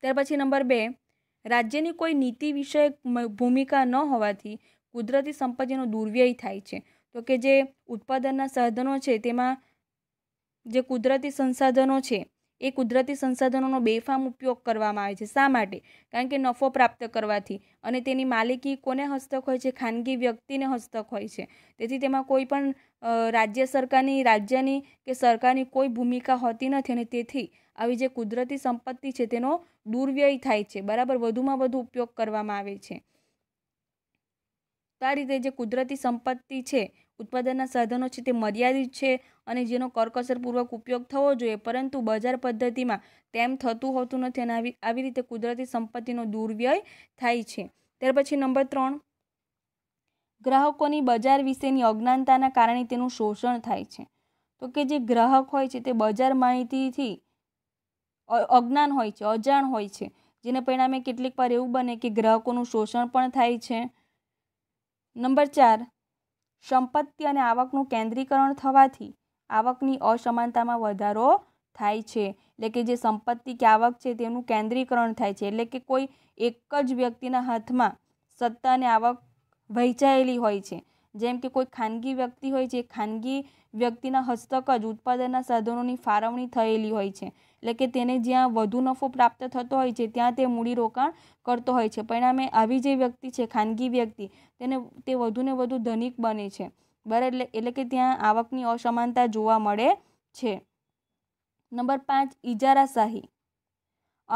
ત્યાર પછી નંબર બે રાજ્યની કોઈ નીતિ વિષયક ભૂમિકા ન હોવાથી કુદરતી સંપત્તિનો દુર્વ્યય થાય છે તો કે જે ઉત્પાદનના સાધનો છે તેમાં જે કુદરતી સંસાધનો છે એ કુદરતી સંસાધનોનો બેફામ ઉપયોગ કરવામાં આવે છે શા માટે કારણ કે નફો પ્રાપ્ત કરવાથી અને તેની માલિકી કોને હસ્તક હોય છે ખાનગી વ્યક્તિને હસ્તક હોય છે તેથી તેમાં કોઈ પણ રાજ્ય સરકારની રાજ્યની કે સરકારની કોઈ ભૂમિકા હોતી નથી અને તેથી આવી જે કુદરતી સંપત્તિ છે તેનો દુર્વ્યય થાય છે બરાબર વધુમાં વધુ ઉપયોગ કરવામાં આવે છે તો આ રીતે જે કુદરતી સંપત્તિ છે ઉત્પાદનના સાધનો છે તે મર્યાદિત છે અને જેનો કરકસરપૂર્વક ઉપયોગ થવો જોઈએ પરંતુ બજાર પદ્ધતિમાં તેમ થતું હોતું નથી અને આવી આવી રીતે કુદરતી સંપત્તિનો દુર્વ્યય થાય છે ત્યાર પછી નંબર ત્રણ ગ્રાહકોની બજાર વિશેની અજ્ઞાનતાના કારણે તેનું શોષણ થાય છે તો કે જે ગ્રાહક હોય છે તે બજાર માહિતીથી અજ્ઞાન હોય છે અજાણ હોય છે જેને પરિણામે કેટલીક વાર એવું બને કે ગ્રાહકોનું શોષણ પણ થાય છે નંબર ચાર સંપત્તિ અને આવકનું કેન્દ્રીકરણ થવાથી આવકની અસમાનતામાં વધારો થાય છે એટલે કે જે સંપત્તિ કે આવક છે તેનું કેન્દ્રીકરણ થાય છે એટલે કે કોઈ એક જ વ્યક્તિના હાથમાં સત્તા અને આવક વહેંચાયેલી હોય છે જેમ કે કોઈ ખાનગી વ્યક્તિ હોય છે ખાનગી વ્યક્તિના હસ્તક જ ઉત્પાદનના સાધનોની ફાળવણી થયેલી હોય છે એટલે કે તેને જ્યાં વધુ નફો પ્રાપ્ત થતો હોય છે ત્યાં તે મૂડીરોકાણ કરતો હોય છે પરિણામે આવી જે વ્યક્તિ છે ખાનગી વ્યક્તિ તેને તે વધુને વધુ ધનિક બને છે બરાબર એટલે એટલે કે ત્યાં આવકની અસમાનતા જોવા મળે છે નંબર પાંચ ઇજારાશાહી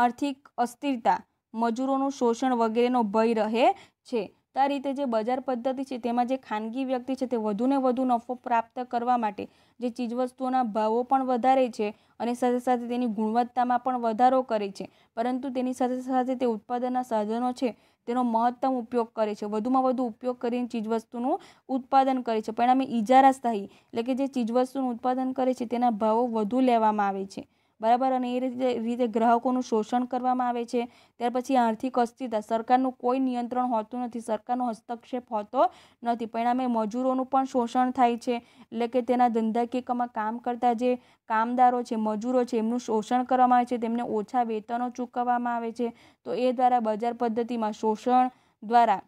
આર્થિક અસ્થિરતા મજૂરોનું શોષણ વગેરેનો ભય રહે છે તો આ રીતે જે બજાર પદ્ધતિ છે તેમાં જે ખાનગી વ્યક્તિ છે તે વધુને વધુ નફો પ્રાપ્ત કરવા માટે જે ચીજવસ્તુઓના ભાવો પણ વધારે છે અને સાથે સાથે તેની ગુણવત્તામાં પણ વધારો કરે છે પરંતુ તેની સાથે સાથે તે ઉત્પાદનના સાધનો છે તેનો મહત્તમ ઉપયોગ કરે છે વધુમાં વધુ ઉપયોગ કરીને ચીજવસ્તુનું ઉત્પાદન કરે છે પરિણામે ઇજારાસ્તાહી એટલે કે જે ચીજવસ્તુનું ઉત્પાદન કરે છે તેના ભાવો વધુ લેવામાં આવે છે બરાબર અને એ રીતે રીતે ગ્રાહકોનું શોષણ કરવામાં આવે છે ત્યાર પછી આર્થિક અસ્થિરતા સરકારનું કોઈ નિયંત્રણ હોતું નથી સરકારનો હસ્તક્ષેપ હોતો નથી પરિણામે મજૂરોનું પણ શોષણ થાય છે એટલે કે તેના ધંધાકીયમાં કામ કરતા જે કામદારો છે મજૂરો છે એમનું શોષણ કરવામાં આવે છે તેમને ઓછા વેતનો ચૂકવવામાં આવે છે તો એ દ્વારા બજાર પદ્ધતિમાં શોષણ દ્વારા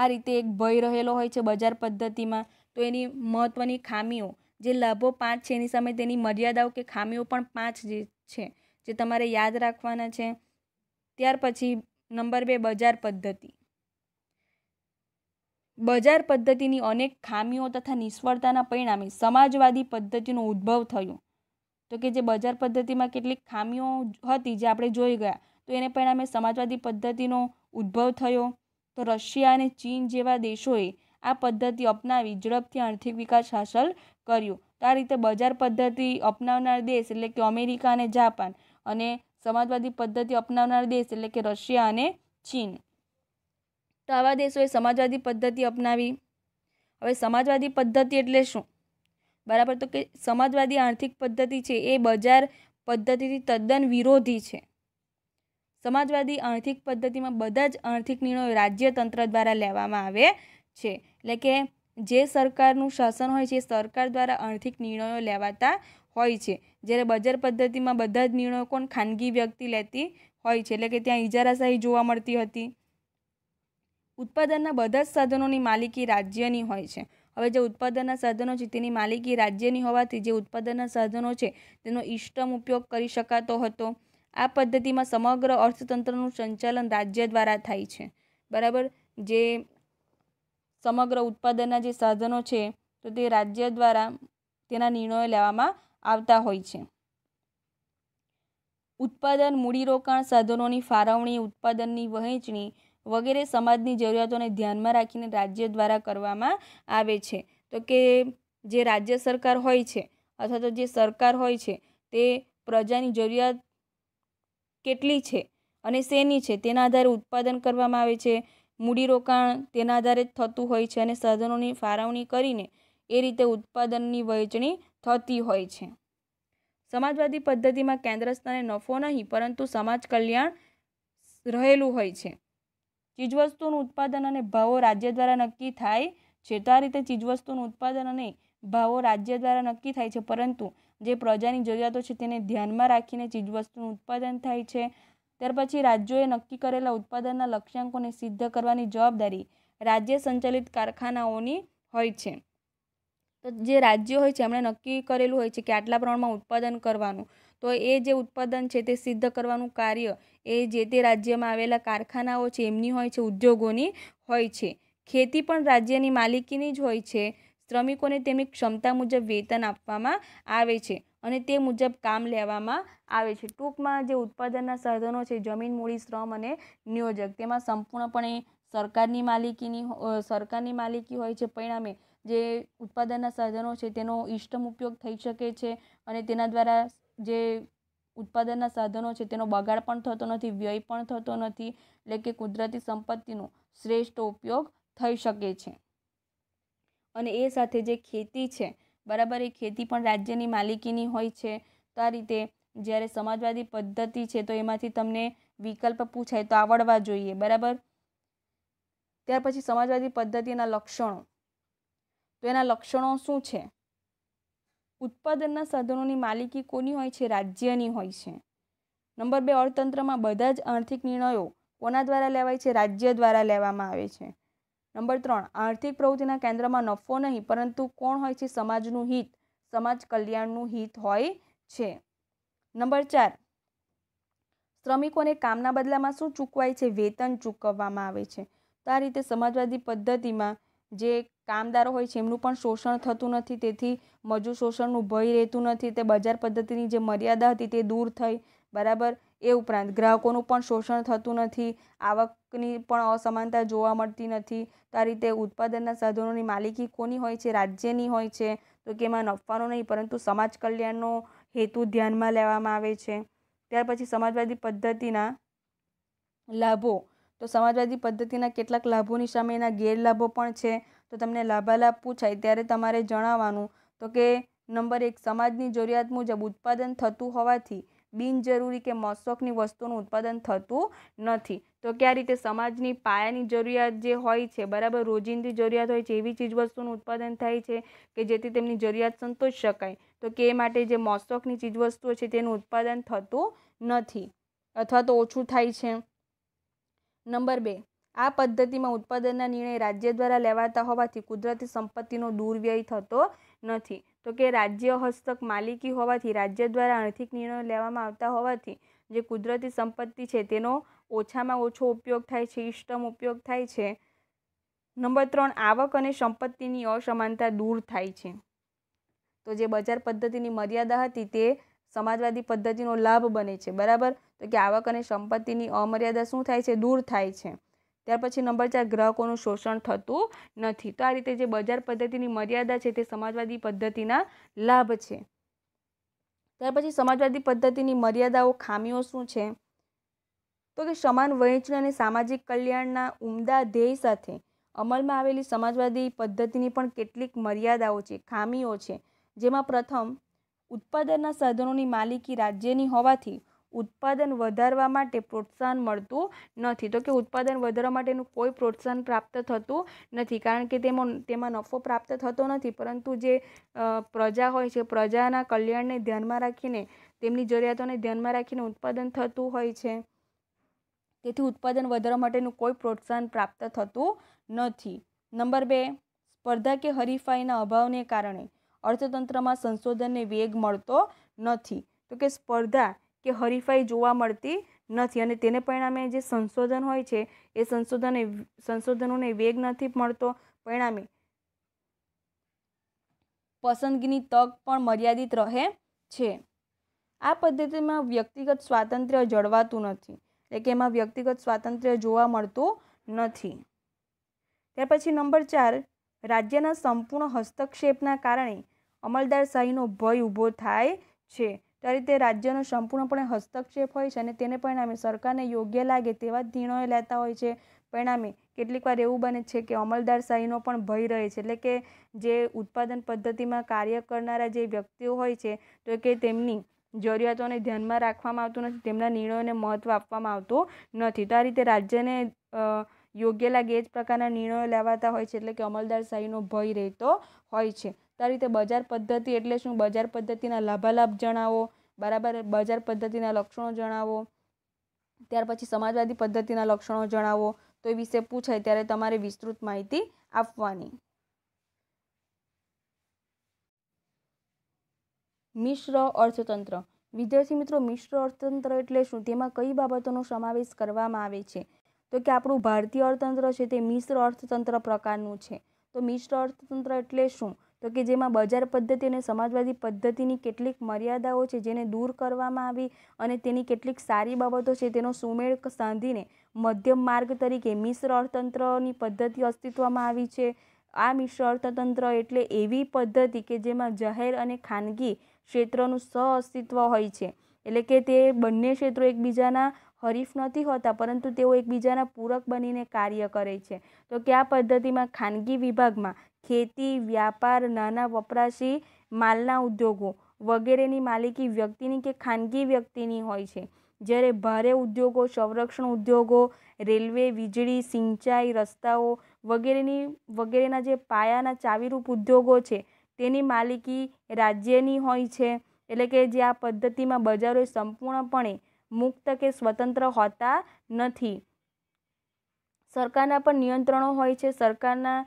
આ રીતે એક ભય રહેલો હોય છે બજાર પદ્ધતિમાં તો એની મહત્ત્વની ખામીઓ જે લાભો પાંચ છે એની સામે તેની મર્યાદાઓ કે ખામીઓ પણ પાંચ જે છે જે તમારે યાદ રાખવાના છે ત્યાર પછી નંબર બે બજાર પદ્ધતિ બજાર પદ્ધતિની અનેક ખામીઓ તથા નિષ્ફળતાના પરિણામે સમાજવાદી પદ્ધતિનો ઉદ્ભવ થયો તો કે જે બજાર પદ્ધતિમાં કેટલીક ખામીઓ હતી જે આપણે જોઈ ગયા તો એને પરિણામે સમાજવાદી પદ્ધતિનો ઉદ્ભવ થયો તો રશિયા અને ચીન જેવા દેશોએ આ પદ્ધતિ અપનાવી ઝડપથી આર્થિક વિકાસ હાંસલ કર્યો તો આ રીતે બજાર પદ્ધતિ અપનાવનાર દેશ એટલે કે અમેરિકા અને જાપાન અને સમાજવાદી પદ્ધતિ અપનાવનાર દેશ એટલે કે રશિયા અને ચીન તો આવા દેશોએ સમાજવાદી પદ્ધતિ અપનાવી હવે સમાજવાદી પદ્ધતિ એટલે શું બરાબર તો કે સમાજવાદી આર્થિક પદ્ધતિ છે એ બજાર પદ્ધતિથી તદ્દન વિરોધી છે સમાજવાદી આર્થિક પદ્ધતિમાં બધા જ આર્થિક નિર્ણયો રાજ્યતંત્ર દ્વારા લેવામાં આવે છે એટલે કે જે સરકારનું શાસન હોય છે એ સરકાર દ્વારા આર્થિક નિર્ણયો લેવાતા હોય છે જ્યારે બજાર પદ્ધતિમાં બધા જ નિર્ણયો કોણ ખાનગી વ્યક્તિ લેતી હોય છે એટલે કે ત્યાં ઇજારાશાહી જોવા મળતી હતી ઉત્પાદનના બધા જ સાધનોની માલિકી રાજ્યની હોય છે હવે જે ઉત્પાદનના સાધનો છે તેની માલિકી રાજ્યની હોવાથી જે ઉત્પાદનના સાધનો છે તેનો ઇષ્ટમ ઉપયોગ કરી શકાતો હતો આ પદ્ધતિમાં સમગ્ર અર્થતંત્રનું સંચાલન રાજ્ય દ્વારા થાય છે બરાબર જે સમગ્ર ઉત્પાદનના જે સાધનો છે તો તે રાજ્ય દ્વારા તેના નિર્ણયો લેવામાં આવતા હોય છે ઉત્પાદન મૂડીરોકાણ સાધનોની ફાળવણી ઉત્પાદનની વહેંચણી વગેરે સમાજની જરૂરિયાતોને ધ્યાનમાં રાખીને રાજ્ય દ્વારા કરવામાં આવે છે તો કે જે રાજ્ય સરકાર હોય છે અથવા તો જે સરકાર હોય છે તે પ્રજાની જરૂરિયાત કેટલી છે અને શેની છે તેના આધારે ઉત્પાદન કરવામાં આવે છે મૂડીરોકાણ તેના આધારે જ થતું હોય છે અને સાધનોની ફાળવણી કરીને એ રીતે ઉત્પાદનની વહેંચણી થતી હોય છે સમાજવાદી પદ્ધતિમાં કેન્દ્ર સ્થાને નફો નહીં પરંતુ સમાજ કલ્યાણ રહેલું હોય છે ચીજવસ્તુનું ઉત્પાદન અને ભાવો રાજ્ય દ્વારા નક્કી થાય છે તો આ રીતે ચીજવસ્તુનું ઉત્પાદન અને ભાવો રાજ્ય દ્વારા નક્કી થાય છે પરંતુ જે પ્રજાની જરૂરિયાતો છે તેને ધ્યાનમાં રાખીને ચીજવસ્તુનું ઉત્પાદન થાય છે ત્યાર પછી રાજ્યોએ નક્કી કરેલા ઉત્પાદનના લક્ષ્યાંકોને સિદ્ધ કરવાની જવાબદારી રાજ્ય સંચાલિત કારખાનાઓની હોય છે તો જે રાજ્ય હોય છે એમણે નક્કી કરેલું હોય છે કે આટલા પ્રમાણમાં ઉત્પાદન કરવાનું તો એ જે ઉત્પાદન છે તે સિદ્ધ કરવાનું કાર્ય એ જે તે રાજ્યમાં આવેલા કારખાનાઓ છે એમની હોય છે ઉદ્યોગોની હોય છે ખેતી પણ રાજ્યની માલિકીની જ હોય છે શ્રમિકોને તેમની ક્ષમતા મુજબ વેતન આપવામાં આવે છે અને તે મુજબ કામ લેવામાં આવે છે ટૂંકમાં જે ઉત્પાદનના સાધનો છે જમીન મૂડી શ્રમ અને નિયોજક તેમાં સંપૂર્ણપણે સરકારની માલિકીની સરકારની માલિકી હોય છે પરિણામે જે ઉત્પાદનના સાધનો છે તેનો ઇષ્ટમ ઉપયોગ થઈ શકે છે અને તેના દ્વારા જે ઉત્પાદનના સાધનો છે તેનો બગાડ પણ થતો નથી વ્યય પણ થતો નથી એટલે કે કુદરતી સંપત્તિનો શ્રેષ્ઠ ઉપયોગ થઈ શકે છે અને એ સાથે જે ખેતી છે બરાબર એ ખેતી પણ રાજ્યની માલિકીની હોય છે તો આ રીતે જ્યારે સમાજવાદી પદ્ધતિ છે તો એમાંથી તમને વિકલ્પ પૂછાય તો આવડવા જોઈએ બરાબર ત્યાર પછી સમાજવાદી પદ્ધતિના લક્ષણો તો એના લક્ષણો શું છે ઉત્પાદનના સાધનોની માલિકી કોની હોય છે રાજ્યની હોય છે નંબર બે અર્થતંત્રમાં બધા જ આર્થિક નિર્ણયો કોના દ્વારા લેવાય છે રાજ્ય દ્વારા લેવામાં આવે છે નંબર ત્રણ આર્થિક પ્રવૃત્તિના કેન્દ્રમાં નફો નહીં પરંતુ કોણ હોય છે સમાજનું હિત સમાજ કલ્યાણનું હિત હોય છે નંબર ચાર શ્રમિકોને કામના બદલામાં શું ચૂકવાય છે વેતન ચૂકવવામાં આવે છે તો આ રીતે સમાજવાદી પદ્ધતિમાં જે કામદારો હોય છે એમનું પણ શોષણ થતું નથી તેથી મજૂર શોષણનું ભય રહેતું નથી તે બજાર પદ્ધતિની જે મર્યાદા હતી તે દૂર થઈ બરાબર એ ઉપરાંત ગ્રાહકોનું પણ શોષણ થતું નથી આવકની પણ અસમાનતા જોવા મળતી નથી તો આ રીતે ઉત્પાદનના સાધનોની માલિકી કોની હોય છે રાજ્યની હોય છે તો કે એમાં નફાનો નહીં પરંતુ સમાજ કલ્યાણનો હેતુ ધ્યાનમાં લેવામાં આવે છે ત્યાર પછી સમાજવાદી પદ્ધતિના લાભો તો સમાજવાદી પદ્ધતિના કેટલાક લાભોની સામે એના ગેરલાભો પણ છે તો તમને લાભાલાભ પૂછાય ત્યારે તમારે જણાવવાનું તો કે નંબર એક સમાજની જરૂરિયાત મુજબ ઉત્પાદન થતું હોવાથી બિનજરૂરી કે મસોકની વસ્તુનું ઉત્પાદન થતું નથી તો કે આ રીતે સમાજની પાયાની જરૂરિયાત જે હોય છે બરાબર રોજિંદી જરૂરિયાત હોય છે એવી ચીજવસ્તુનું ઉત્પાદન થાય છે કે જેથી તેમની જરૂરિયાત સંતોષ શકાય તો કે એ માટે જે મસોકની ચીજવસ્તુઓ છે તેનું ઉત્પાદન થતું નથી અથવા તો ઓછું થાય છે નંબર બે આ પદ્ધતિમાં ઉત્પાદનના નિર્ણય રાજ્ય દ્વારા લેવાતા હોવાથી કુદરતી સંપત્તિનો દુર્વ્યય થતો નથી તો કે રાજ્ય હસ્તક માલિકી હોવાથી રાજ્ય દ્વારા આર્થિક નિર્ણયો લેવામાં આવતા હોવાથી જે કુદરતી સંપત્તિ છે તેનો ઓછામાં ઓછો ઉપયોગ થાય છે ઇષ્ટમ ઉપયોગ થાય છે નંબર ત્રણ આવક અને સંપત્તિની અસમાનતા દૂર થાય છે તો જે બજાર પદ્ધતિની મર્યાદા હતી તે સમાજવાદી પદ્ધતિનો લાભ બને છે બરાબર તો કે આવક અને સંપત્તિની અમર્યાદા શું થાય છે દૂર થાય છે ત્યાર પછી નંબર ચાર ગ્રાહકોનું શોષણ થતું નથી તો આ રીતે જે બજાર પદ્ધતિની મર્યાદા છે તે સમાજવાદી પદ્ધતિના લાભ છે ત્યાર પછી સમાજવાદી પદ્ધતિની મર્યાદાઓ ખામીઓ શું છે તો કે સમાન વહેંચણી અને સામાજિક કલ્યાણના ઉમદા ધ્યેય સાથે અમલમાં આવેલી સમાજવાદી પદ્ધતિની પણ કેટલીક મર્યાદાઓ છે ખામીઓ છે જેમાં પ્રથમ ઉત્પાદનના સાધનોની માલિકી રાજ્યની હોવાથી ઉત્પાદન વધારવા માટે પ્રોત્સાહન મળતું નથી તો કે ઉત્પાદન વધારવા માટેનું કોઈ પ્રોત્સાહન પ્રાપ્ત થતું નથી કારણ કે તેમાં તેમાં નફો પ્રાપ્ત થતો નથી પરંતુ જે પ્રજા હોય છે પ્રજાના કલ્યાણને ધ્યાનમાં રાખીને તેમની જરૂરિયાતોને ધ્યાનમાં રાખીને ઉત્પાદન થતું હોય છે તેથી ઉત્પાદન વધારવા માટેનું કોઈ પ્રોત્સાહન પ્રાપ્ત થતું નથી નંબર બે સ્પર્ધા કે હરીફાઈના અભાવને કારણે અર્થતંત્રમાં સંશોધનને વેગ મળતો નથી તો કે સ્પર્ધા કે હરીફાઈ જોવા મળતી નથી અને તેને પરિણામે જે સંશોધન હોય છે એ સંશોધન સંશોધનોને વેગ નથી મળતો પરિણામે પસંદગીની તક પણ મર્યાદિત રહે છે આ પદ્ધતિમાં વ્યક્તિગત સ્વાતંત્ર્ય જળવાતું નથી એટલે કે એમાં વ્યક્તિગત સ્વાતંત્ર્ય જોવા મળતું નથી ત્યાર પછી નંબર ચાર રાજ્યના સંપૂર્ણ હસ્તક્ષેપના કારણે અમલદારશાહીનો ભય ઊભો થાય છે ત્યારે તે રાજ્યનો સંપૂર્ણપણે હસ્તક્ષેપ હોય છે અને તેને પરિણામે સરકારને યોગ્ય લાગે તેવા જ નિર્ણયો લેતા હોય છે પરિણામે કેટલીક વાર એવું બને છે કે અમલદારશાહીનો પણ ભય રહે છે એટલે કે જે ઉત્પાદન પદ્ધતિમાં કાર્ય કરનારા જે વ્યક્તિઓ હોય છે તો કે તેમની જરૂરિયાતોને ધ્યાનમાં રાખવામાં આવતું નથી તેમના નિર્ણયોને મહત્ત્વ આપવામાં આવતું નથી તો આ રીતે રાજ્યને યોગ્ય લાગે એ જ પ્રકારના નિર્ણયો લેવાતા હોય છે એટલે કે અમલદારશાહીનો ભય રહેતો હોય છે તો રીતે બજાર પદ્ધતિ એટલે શું બજાર પદ્ધતિના લાભાલાભ જણાવો બરાબર બજાર પદ્ધતિના લક્ષણો જણાવો ત્યાર પછી સમાજવાદી પદ્ધતિના લક્ષણો જણાવો તો એ વિશે પૂછાય ત્યારે તમારે વિસ્તૃત માહિતી આપવાની મિશ્ર અર્થતંત્ર વિદ્યાર્થી મિત્રો મિશ્ર અર્થતંત્ર એટલે શું તેમાં કઈ બાબતોનો સમાવેશ કરવામાં આવે છે તો કે આપણું ભારતીય અર્થતંત્ર છે તે મિશ્ર અર્થતંત્ર પ્રકારનું છે તો મિશ્ર અર્થતંત્ર એટલે શું તો કે જેમાં બજાર પદ્ધતિ અને સમાજવાદી પદ્ધતિની કેટલીક મર્યાદાઓ છે જેને દૂર કરવામાં આવી અને તેની કેટલીક સારી બાબતો છે તેનો સુમેળ સાંધીને મધ્યમ માર્ગ તરીકે મિશ્ર અર્થતંત્રની પદ્ધતિ અસ્તિત્વમાં આવી છે આ મિશ્ર અર્થતંત્ર એટલે એવી પદ્ધતિ કે જેમાં જાહેર અને ખાનગી ક્ષેત્રનું સહઅસ્તિત્વ હોય છે એટલે કે તે બંને ક્ષેત્રો એકબીજાના હરીફ નથી હોતા પરંતુ તેઓ એકબીજાના પૂરક બનીને કાર્ય કરે છે તો કે આ પદ્ધતિમાં ખાનગી વિભાગમાં ખેતી વ્યાપાર નાના વપરાશી માલના ઉદ્યોગો વગેરેની માલિકી વ્યક્તિની કે ખાનગી વ્યક્તિની હોય છે જ્યારે ભારે ઉદ્યોગો સંરક્ષણ ઉદ્યોગો રેલવે વીજળી સિંચાઈ રસ્તાઓ વગેરેની વગેરેના જે પાયાના ચાવીરૂપ ઉદ્યોગો છે તેની માલિકી રાજ્યની હોય છે એટલે કે જે આ પદ્ધતિમાં બજારોએ સંપૂર્ણપણે મુક્ત કે સ્વતંત્ર હોતા નથી સરકારના પણ નિયંત્રણો હોય છે સરકારના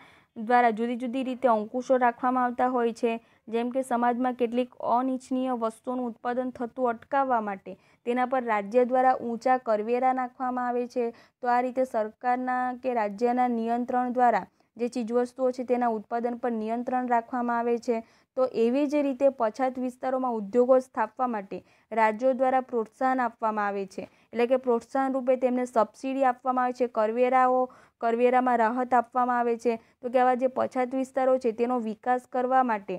દ્વારા જુદી જુદી રીતે અંકુશો રાખવામાં આવતા હોય છે જેમ કે સમાજમાં કેટલીક અનિચ્છનીય વસ્તુઓનું ઉત્પાદન થતું અટકાવવા માટે તેના પર રાજ્ય દ્વારા ઊંચા કરવેરા નાખવામાં આવે છે તો આ રીતે સરકારના કે રાજ્યના નિયંત્રણ દ્વારા જે ચીજવસ્તુઓ છે તેના ઉત્પાદન પર નિયંત્રણ રાખવામાં આવે છે તો એવી જ રીતે પછાત વિસ્તારોમાં ઉદ્યોગો સ્થાપવા માટે રાજ્યો દ્વારા પ્રોત્સાહન આપવામાં આવે છે એટલે કે પ્રોત્સાહન રૂપે તેમને સબસિડી આપવામાં આવે છે કરવેરાઓ કરવેરામાં રાહત આપવામાં આવે છે તો કે આવા જે પછાત વિસ્તારો છે તેનો વિકાસ કરવા માટે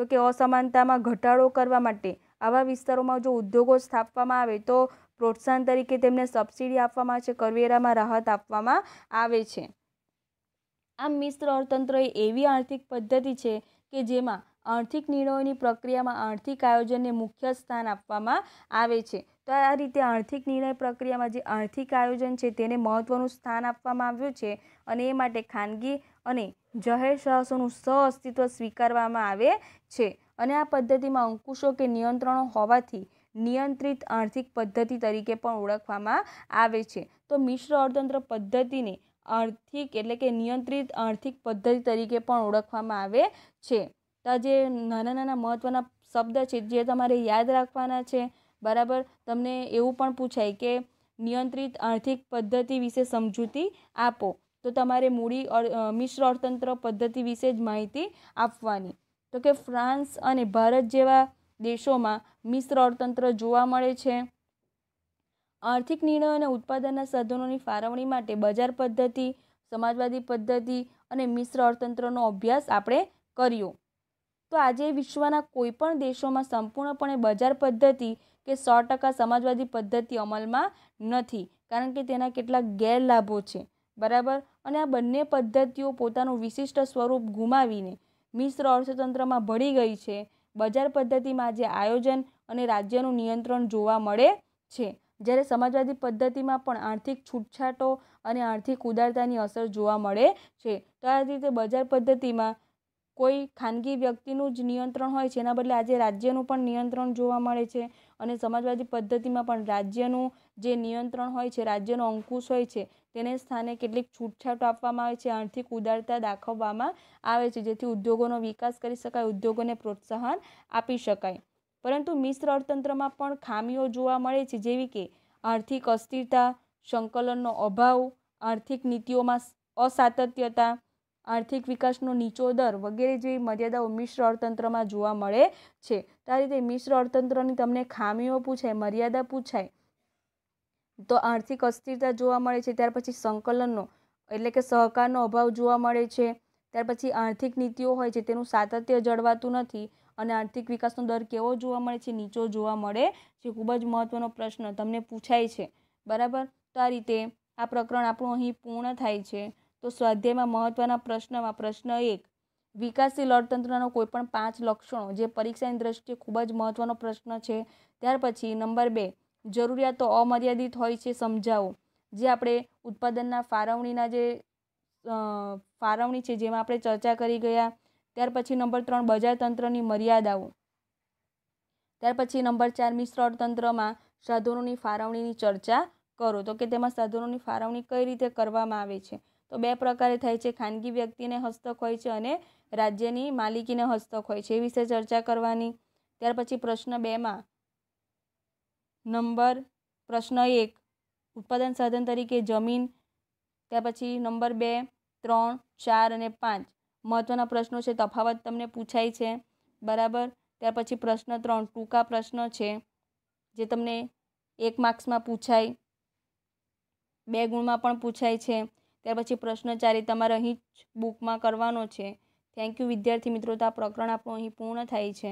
તો કે અસમાનતામાં ઘટાડો કરવા માટે આવા વિસ્તારોમાં જો ઉદ્યોગો સ્થાપવામાં આવે તો પ્રોત્સાહન તરીકે તેમને સબસિડી આપવામાં આવે છે કરવેરામાં રાહત આપવામાં આવે છે આમ મિશ્ર અર્થતંત્ર એ એવી આર્થિક પદ્ધતિ છે કે જેમાં આર્થિક નિર્ણયોની પ્રક્રિયામાં આર્થિક આયોજનને મુખ્ય સ્થાન આપવામાં આવે છે તો આ રીતે આર્થિક નિર્ણય પ્રક્રિયામાં જે આર્થિક આયોજન છે તેને મહત્ત્વનું સ્થાન આપવામાં આવ્યું છે અને એ માટે ખાનગી અને જાહેર સાહસોનું સહઅસ્તિત્વ સ્વીકારવામાં આવે છે અને આ પદ્ધતિમાં અંકુશો કે નિયંત્રણો હોવાથી નિયંત્રિત આર્થિક પદ્ધતિ તરીકે પણ ઓળખવામાં આવે છે તો મિશ્ર અર્થતંત્ર પદ્ધતિને આર્થિક એટલે કે નિયંત્રિત આર્થિક પદ્ધતિ તરીકે પણ ઓળખવામાં આવે છે તો જે નાના નાના મહત્ત્વના શબ્દ છે જે તમારે યાદ રાખવાના છે બરાબર તમને એવું પણ પૂછાય કે નિયંત્રિત આર્થિક પદ્ધતિ વિશે સમજૂતી આપો તો તમારે મૂડી મિશ્ર અર્થતંત્ર પદ્ધતિ વિશે જ માહિતી આપવાની તો કે ફ્રાન્સ અને ભારત જેવા દેશોમાં મિશ્ર અર્થતંત્ર જોવા મળે છે આર્થિક નિર્ણયો અને ઉત્પાદનના સાધનોની ફાળવણી માટે બજાર પદ્ધતિ સમાજવાદી પદ્ધતિ અને મિશ્ર અર્થતંત્રનો અભ્યાસ આપણે કર્યો તો આજે વિશ્વના કોઈપણ દેશોમાં સંપૂર્ણપણે બજાર પદ્ધતિ કે સો ટકા સમાજવાદી પદ્ધતિ અમલમાં નથી કારણ કે તેના કેટલાક ગેરલાભો છે બરાબર અને આ બંને પદ્ધતિઓ પોતાનું વિશિષ્ટ સ્વરૂપ ગુમાવીને મિશ્ર અર્થતંત્રમાં ભળી ગઈ છે બજાર પદ્ધતિમાં આજે આયોજન અને રાજ્યનું નિયંત્રણ જોવા મળે છે જ્યારે સમાજવાદી પદ્ધતિમાં પણ આર્થિક છૂટછાટો અને આર્થિક ઉદારતાની અસર જોવા મળે છે તો આ રીતે બજાર પદ્ધતિમાં કોઈ ખાનગી વ્યક્તિનું જ નિયંત્રણ હોય છે એના બદલે આજે રાજ્યનું પણ નિયંત્રણ જોવા મળે છે અને સમાજવાદી પદ્ધતિમાં પણ રાજ્યનું જે નિયંત્રણ હોય છે રાજ્યનો અંકુશ હોય છે તેને સ્થાને કેટલીક છૂટછાટ આપવામાં આવે છે આર્થિક ઉદારતા દાખવવામાં આવે છે જેથી ઉદ્યોગોનો વિકાસ કરી શકાય ઉદ્યોગોને પ્રોત્સાહન આપી શકાય પરંતુ મિશ્ર અર્થતંત્રમાં પણ ખામીઓ જોવા મળે છે જેવી કે આર્થિક અસ્થિરતા સંકલનનો અભાવ આર્થિક નીતિઓમાં અસાતત્યતા આર્થિક વિકાસનો નીચો દર વગેરે જેવી મર્યાદાઓ મિશ્ર અર્થતંત્રમાં જોવા મળે છે તો આ રીતે મિશ્ર અર્થતંત્રની તમને ખામીઓ પૂછાય મર્યાદા પૂછાય તો આર્થિક અસ્થિરતા જોવા મળે છે ત્યાર પછી સંકલનનો એટલે કે સહકારનો અભાવ જોવા મળે છે ત્યાર પછી આર્થિક નીતિઓ હોય છે તેનું સાતત્ય જળવાતું નથી અને આર્થિક વિકાસનો દર કેવો જોવા મળે છે નીચો જોવા મળે છે ખૂબ જ મહત્ત્વનો પ્રશ્ન તમને પૂછાય છે બરાબર તો આ રીતે આ પ્રકરણ આપણું અહીં પૂર્ણ થાય છે તો સ્વાધ્યાયમાં મહત્ત્વના પ્રશ્નમાં પ્રશ્ન એક વિકાસશીલ અર્થતંત્રના કોઈપણ પાંચ લક્ષણો જે પરીક્ષાની દ્રષ્ટિએ ખૂબ જ મહત્ત્વનો પ્રશ્ન છે ત્યાર પછી નંબર બે જરૂરિયાતો અમર્યાદિત હોય છે સમજાવો જે આપણે ઉત્પાદનના ફાળવણીના જે ફાળવણી છે જેમાં આપણે ચર્ચા કરી ગયા ત્યાર પછી નંબર ત્રણ બજાર તંત્રની મર્યાદાઓ ત્યાર પછી નંબર ચાર મિશ્ર અર્થતંત્રમાં સાધનોની ફાળવણીની ચર્ચા કરો તો કે તેમાં સાધનોની ફાળવણી કઈ રીતે કરવામાં આવે છે તો બે પ્રકારે થાય છે ખાનગી વ્યક્તિને હસ્તક હોય છે અને રાજ્યની માલિકીને હસ્તક હોય છે એ વિશે ચર્ચા કરવાની ત્યાર પછી પ્રશ્ન બેમાં નંબર પ્રશ્ન એક ઉત્પાદન સાધન તરીકે જમીન ત્યાર પછી નંબર બે ત્રણ ચાર અને પાંચ મહત્ત્વના પ્રશ્નો છે તફાવત તમને પૂછાય છે બરાબર ત્યાર પછી પ્રશ્ન ત્રણ ટૂંકા પ્રશ્ન છે જે તમને એક માર્ક્સમાં પૂછાય બે ગુણમાં પણ પૂછાય છે ત્યાર પછી પ્રશ્ન તમારે અહીં જ બુકમાં કરવાનો છે થેન્ક યુ વિદ્યાર્થી મિત્રો તો આ પ્રકરણ આપણું અહીં પૂર્ણ થાય છે